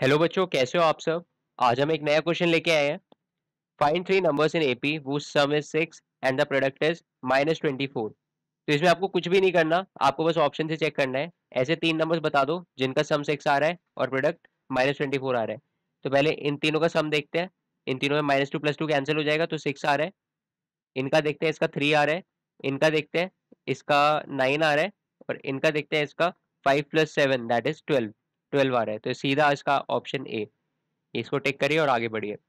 hello बच्चों कैसे हो आप सब आज हम एक नया क्वेश्चन लेके आए हैं find three numbers in AP whose sum is six and the product is minus twenty four तो इसमें आपको कुछ भी नहीं करना आपको बस ऑप्शन से चेक करना है ऐसे तीन नंबर्स बता दो जिनका सम सिक्स आ रहा है और प्रोडक्ट माइनस ट्वेंटी फोर आ रहा है तो पहले इन तीनों का सम देखते हैं इन तीनों में minus two plus two cancel हो जाएगा तो सिक्स आ रहा है इनका देखते हैं इसका थ्री आ रहा है इनका देखते हैं इसका नाइन आ रहा है और इनका देखते हैं इसका five plus seven that is twelve twelve आ रहा है तो सीधा इसका ऑप्शन ए इसको टेक करिए और आगे बढ़िए